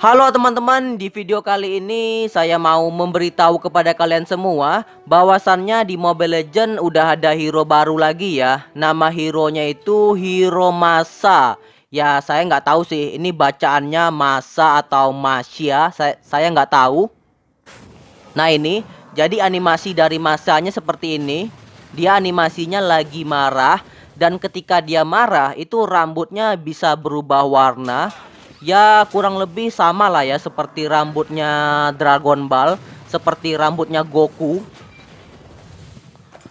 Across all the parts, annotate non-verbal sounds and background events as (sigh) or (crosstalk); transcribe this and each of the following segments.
Halo teman-teman, di video kali ini saya mau memberitahu kepada kalian semua bahwasannya di Mobile Legend udah ada hero baru lagi ya. Nama hero-nya itu Hero Masa. Ya, saya nggak tahu sih ini bacaannya Masa atau Masya, saya saya nggak tahu. Nah, ini jadi animasi dari Masanya seperti ini. Dia animasinya lagi marah dan ketika dia marah itu rambutnya bisa berubah warna ya kurang lebih sama lah ya seperti rambutnya Dragon Ball, seperti rambutnya Goku.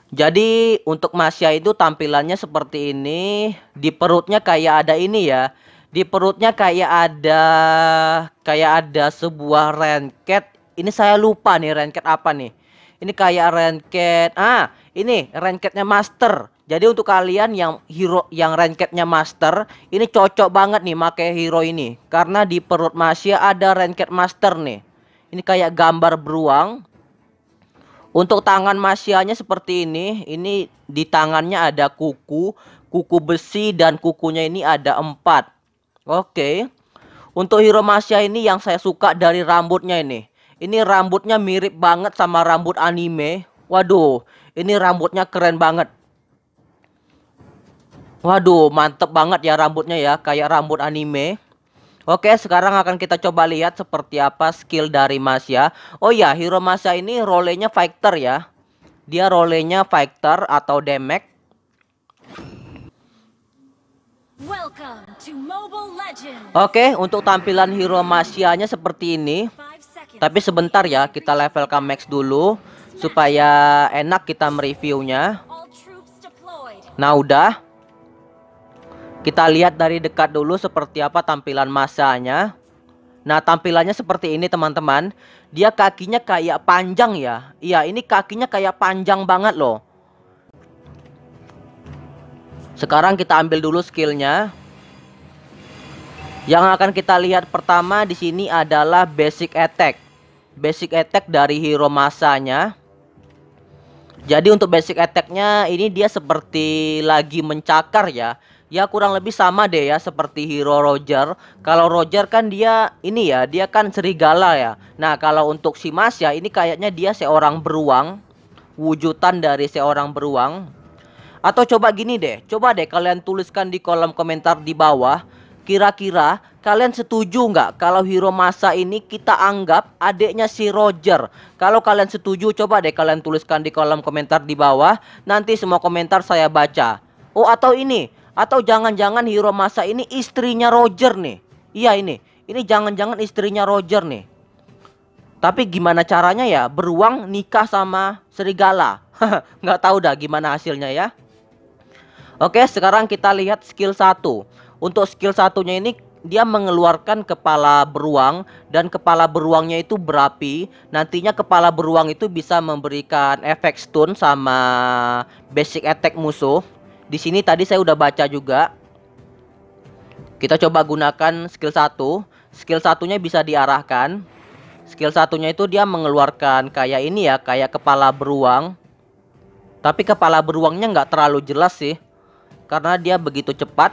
Jadi untuk Masya itu tampilannya seperti ini, di perutnya kayak ada ini ya. Di perutnya kayak ada kayak ada sebuah renket. Ini saya lupa nih renket apa nih. Ini kayak renket. Ah, ini renketnya Master. Jadi untuk kalian yang hero yang ranketnya master, ini cocok banget nih pakai hero ini karena di perut Masya ada ranket master nih. Ini kayak gambar beruang. Untuk tangan Masyanya seperti ini, ini di tangannya ada kuku, kuku besi dan kukunya ini ada empat. Oke. Untuk hero Masia ini yang saya suka dari rambutnya ini. Ini rambutnya mirip banget sama rambut anime. Waduh, ini rambutnya keren banget. Waduh, mantep banget ya rambutnya ya, kayak rambut anime. Oke, sekarang akan kita coba lihat seperti apa skill dari Masya. Oh ya, hero Masya ini rolenya fighter ya. Dia rolenya fighter atau damage. Oke, untuk tampilan hero masya seperti ini. Tapi sebentar ya, kita levelkan max dulu supaya enak kita mereviewnya. Nah, udah. Kita lihat dari dekat dulu seperti apa tampilan masanya. Nah, tampilannya seperti ini teman-teman. Dia kakinya kayak panjang ya. Iya, ini kakinya kayak panjang banget loh. Sekarang kita ambil dulu skillnya. Yang akan kita lihat pertama di sini adalah basic attack. Basic attack dari hero masanya. Jadi untuk basic attacknya ini dia seperti lagi mencakar ya ya kurang lebih sama deh ya seperti Hero Roger. Kalau Roger kan dia ini ya, dia kan serigala ya. Nah, kalau untuk si Mas ya ini kayaknya dia seorang beruang, wujudan dari seorang beruang. Atau coba gini deh, coba deh kalian tuliskan di kolom komentar di bawah kira-kira kalian setuju nggak kalau Hero Masa ini kita anggap adiknya si Roger? Kalau kalian setuju coba deh kalian tuliskan di kolom komentar di bawah, nanti semua komentar saya baca. Oh atau ini, atau jangan-jangan hero Masa ini istrinya Roger nih. Iya ini. Ini jangan-jangan istrinya Roger nih. Tapi gimana caranya ya beruang nikah sama serigala. (laughs) Nggak tahu dah gimana hasilnya ya. Oke sekarang kita lihat skill 1. Untuk skill satunya ini dia mengeluarkan kepala beruang dan kepala beruangnya itu berapi. Nantinya kepala beruang itu bisa memberikan efek stun sama basic attack musuh. Di sini tadi saya udah baca juga. Kita coba gunakan skill 1. Skill satunya bisa diarahkan. Skill satunya itu dia mengeluarkan kayak ini ya, kayak kepala beruang. Tapi kepala beruangnya nggak terlalu jelas sih. Karena dia begitu cepat.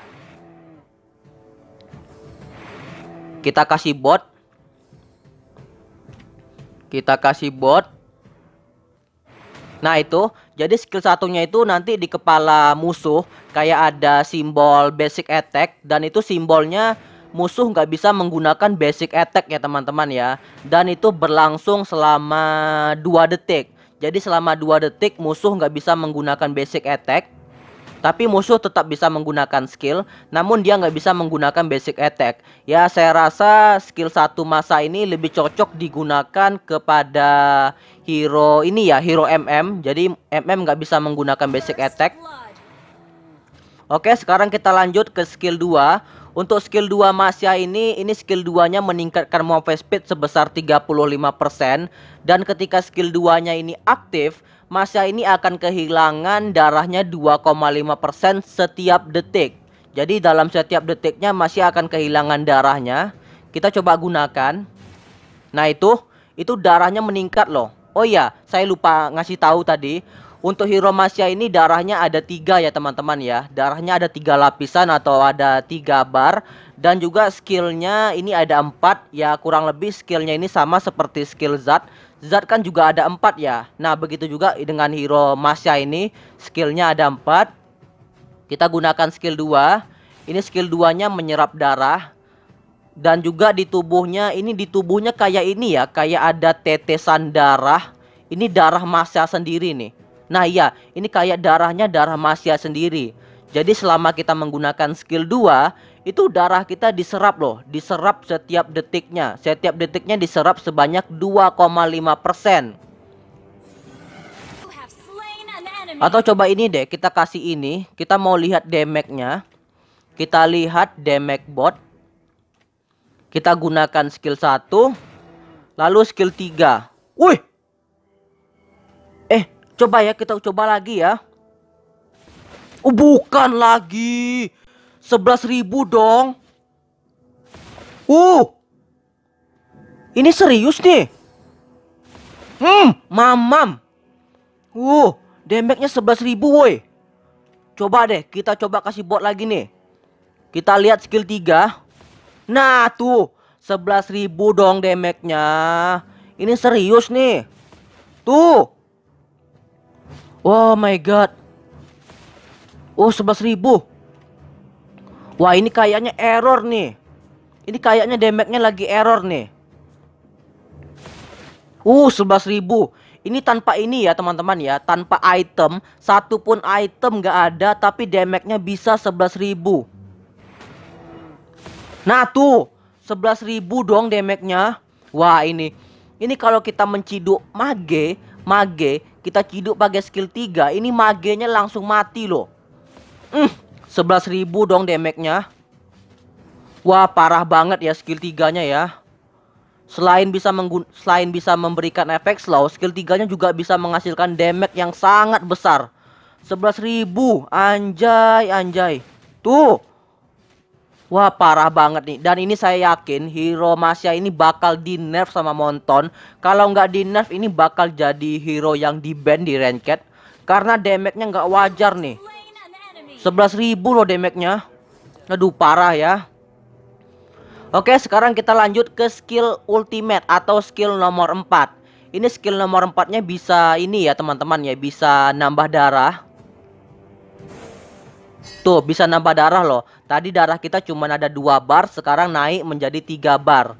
Kita kasih bot. Kita kasih bot Nah itu, jadi skill satunya itu nanti di kepala musuh kayak ada simbol basic attack dan itu simbolnya musuh nggak bisa menggunakan basic attack ya teman-teman ya. Dan itu berlangsung selama 2 detik. Jadi selama 2 detik musuh nggak bisa menggunakan basic attack tapi musuh tetap bisa menggunakan skill, namun dia nggak bisa menggunakan basic attack. Ya, saya rasa skill satu masa ini lebih cocok digunakan kepada hero ini ya, hero MM. Jadi MM nggak bisa menggunakan basic attack. Oke, sekarang kita lanjut ke skill 2. Untuk skill 2 Masya ini, ini skill 2-nya meningkatkan move speed sebesar 35% dan ketika skill 2-nya ini aktif, Masya ini akan kehilangan darahnya 2,5% setiap detik. Jadi dalam setiap detiknya masih akan kehilangan darahnya. Kita coba gunakan. Nah, itu itu darahnya meningkat loh. Oh iya, saya lupa ngasih tahu tadi. Untuk Hero Masya ini darahnya ada tiga ya teman-teman ya Darahnya ada tiga lapisan atau ada tiga bar Dan juga skillnya ini ada empat Ya kurang lebih skillnya ini sama seperti skill zat zat kan juga ada empat ya. Nah begitu juga dengan hero Masya ini skillnya ada empat. Kita gunakan skill 2 Ini skill 2 nya menyerap darah Dan juga di tubuhnya Ini di tubuhnya kayak ini ya Kayak ada tetesan darah Ini darah Masya sendiri nih Nah iya ini kayak darahnya darah Masya sendiri Jadi selama kita menggunakan skill 2 itu darah kita diserap loh, diserap setiap detiknya. Setiap detiknya diserap sebanyak 2,5 persen. Atau coba ini deh, kita kasih ini. Kita mau lihat damage-nya. Kita lihat damage bot. Kita gunakan skill 1. Lalu skill 3. Wih! Eh, coba ya, kita coba lagi ya. Oh, bukan lagi. 11 ribu dong. Uh. Ini serius nih. Hmm, mamam. Uh, damage-nya 11 ribu woi. Coba deh, kita coba kasih bot lagi nih. Kita lihat skill 3. Nah, tuh. 11 ribu dong damage-nya. Ini serius nih. Tuh. Oh my god. Oh, 11 ribu. Wah ini kayaknya error nih. Ini kayaknya damage-nya lagi error nih. Uh ribu. Ini tanpa ini ya teman-teman ya. Tanpa item. Satu pun item gak ada. Tapi damage-nya bisa ribu. Nah tuh. ribu dong damage-nya. Wah ini. Ini kalau kita menciduk mage. Mage. Kita ciduk pakai skill 3. Ini magenya langsung mati loh. Hmm 11.000 dong damage-nya. Wah, parah banget ya skill 3-nya ya. Selain bisa selain bisa memberikan efek slow, skill 3-nya juga bisa menghasilkan damage yang sangat besar. 11.000, anjay anjay. Tuh. Wah parah banget nih Dan ini saya yakin hero Masya ini bakal di nerf sama Monton Kalau nggak di nerf ini bakal jadi hero yang di ban di ranked Karena damage-nya nggak wajar nih 11.000 loh damage-nya. Aduh parah ya. Oke, sekarang kita lanjut ke skill ultimate atau skill nomor 4. Ini skill nomor 4-nya bisa ini ya teman-teman ya, bisa nambah darah. Tuh, bisa nambah darah loh. Tadi darah kita cuma ada dua bar, sekarang naik menjadi tiga bar.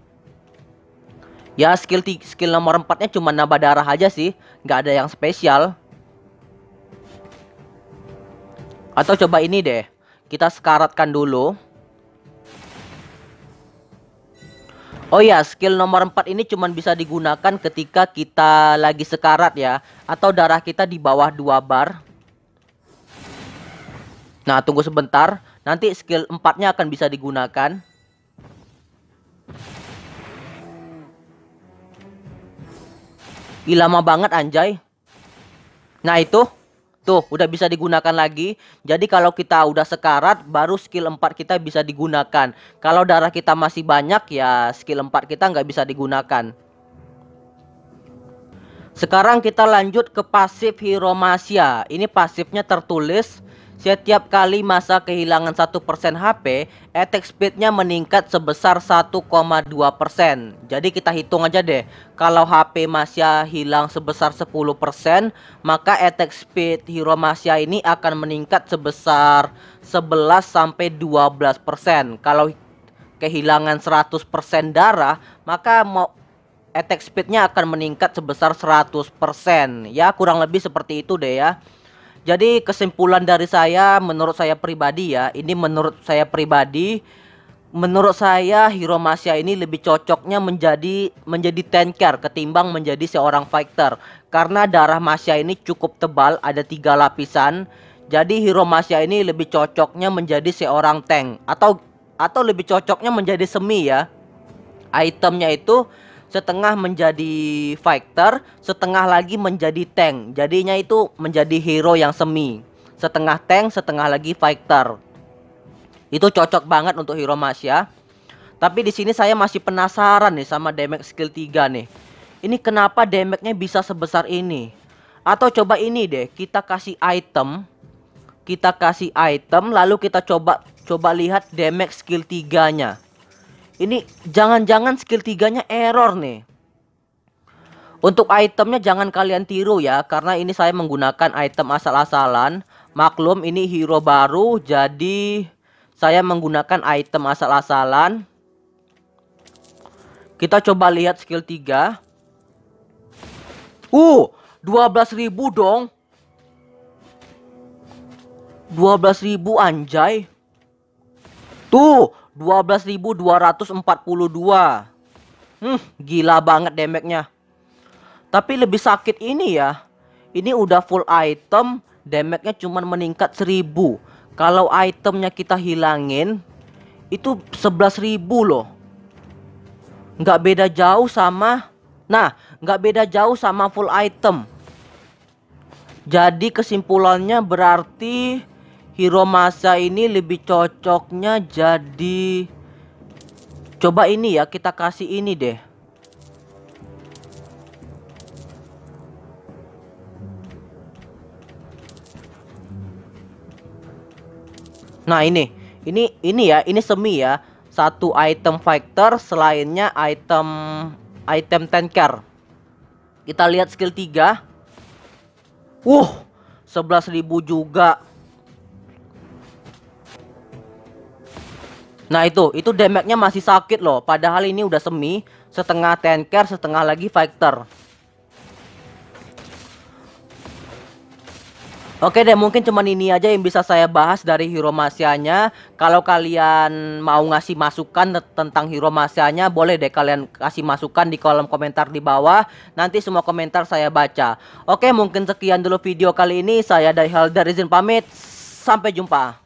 Ya, skill skill nomor 4-nya cuma nambah darah aja sih, nggak ada yang spesial. Atau coba ini deh. Kita sekaratkan dulu. Oh ya, skill nomor 4 ini cuma bisa digunakan ketika kita lagi sekarat ya. Atau darah kita di bawah 2 bar. Nah, tunggu sebentar. Nanti skill 4-nya akan bisa digunakan. Ih, lama banget anjay. Nah, itu. Tuh, udah bisa digunakan lagi. Jadi kalau kita udah sekarat, baru skill 4 kita bisa digunakan. Kalau darah kita masih banyak, ya skill 4 kita nggak bisa digunakan. Sekarang kita lanjut ke pasif Hiromasia. Ini pasifnya tertulis setiap kali masa kehilangan 1% HP, attack speednya meningkat sebesar 1,2%. Jadi kita hitung aja deh, kalau HP Masya hilang sebesar 10%, maka attack speed Hero Masya ini akan meningkat sebesar 11 sampai 12%. Kalau kehilangan 100% darah, maka mau attack speednya akan meningkat sebesar 100%. Ya, kurang lebih seperti itu deh ya. Jadi kesimpulan dari saya menurut saya pribadi ya, ini menurut saya pribadi menurut saya Hiro Masya ini lebih cocoknya menjadi menjadi tanker ketimbang menjadi seorang fighter karena darah Masya ini cukup tebal ada tiga lapisan jadi Hiro Masya ini lebih cocoknya menjadi seorang tank atau atau lebih cocoknya menjadi semi ya itemnya itu setengah menjadi fighter, setengah lagi menjadi tank. Jadinya itu menjadi hero yang semi. Setengah tank, setengah lagi fighter. Itu cocok banget untuk hero mas ya Tapi di sini saya masih penasaran nih sama damage skill 3 nih. Ini kenapa damage-nya bisa sebesar ini? Atau coba ini deh, kita kasih item. Kita kasih item lalu kita coba coba lihat damage skill 3-nya. Ini jangan-jangan skill tiganya error nih. Untuk itemnya jangan kalian tiru ya, karena ini saya menggunakan item asal-asalan. Maklum ini hero baru, jadi saya menggunakan item asal-asalan. Kita coba lihat skill 3. Uh, 12.000 dong. 12.000 anjay. Tuh, 12.242. Hmm, gila banget damage-nya. Tapi lebih sakit ini ya. Ini udah full item, damage-nya cuma meningkat 1000. Kalau itemnya kita hilangin, itu 11.000 loh. Nggak beda jauh sama Nah, nggak beda jauh sama full item. Jadi kesimpulannya berarti hero masa ini lebih cocoknya jadi coba ini ya kita kasih ini deh nah ini ini ini ya ini semi ya satu item fighter selainnya item item tanker kita lihat skill 3 uh 11.000 juga Nah itu, itu damage-nya masih sakit loh. Padahal ini udah semi, setengah tanker, setengah lagi fighter. Oke deh, mungkin cuma ini aja yang bisa saya bahas dari Hero Masianya. Kalau kalian mau ngasih masukan tentang Hero Masianya, boleh deh kalian kasih masukan di kolom komentar di bawah. Nanti semua komentar saya baca. Oke, mungkin sekian dulu video kali ini. Saya Daihal dari Zin pamit. Sampai jumpa.